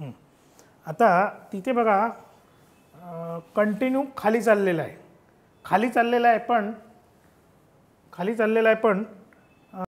आता तिथे बघा कंटिन्यू खाली चाललेला आहे खाली चाललेला आहे पण खाली चाललेला आहे पण